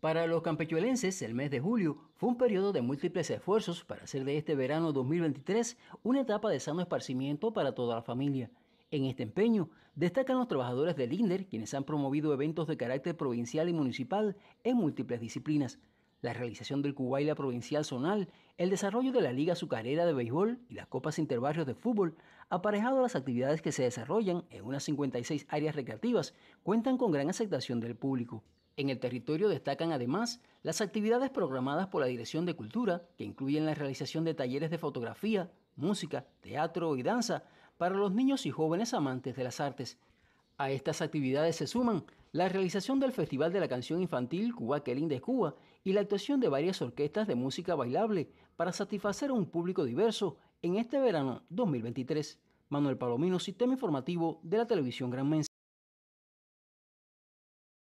Para los campechuelenses, el mes de julio fue un periodo de múltiples esfuerzos para hacer de este verano 2023 una etapa de sano esparcimiento para toda la familia. En este empeño destacan los trabajadores del INDER, quienes han promovido eventos de carácter provincial y municipal en múltiples disciplinas. La realización del Cubaila Provincial Zonal, el desarrollo de la Liga Azucarera de Béisbol y las Copas Interbarrios de Fútbol, aparejado a las actividades que se desarrollan en unas 56 áreas recreativas, cuentan con gran aceptación del público. En el territorio destacan además las actividades programadas por la Dirección de Cultura, que incluyen la realización de talleres de fotografía, música, teatro y danza para los niños y jóvenes amantes de las artes. A estas actividades se suman la realización del Festival de la Canción Infantil Cuba de Cuba y la actuación de varias orquestas de música bailable para satisfacer a un público diverso en este verano 2023. Manuel Palomino, Sistema Informativo de la Televisión Gran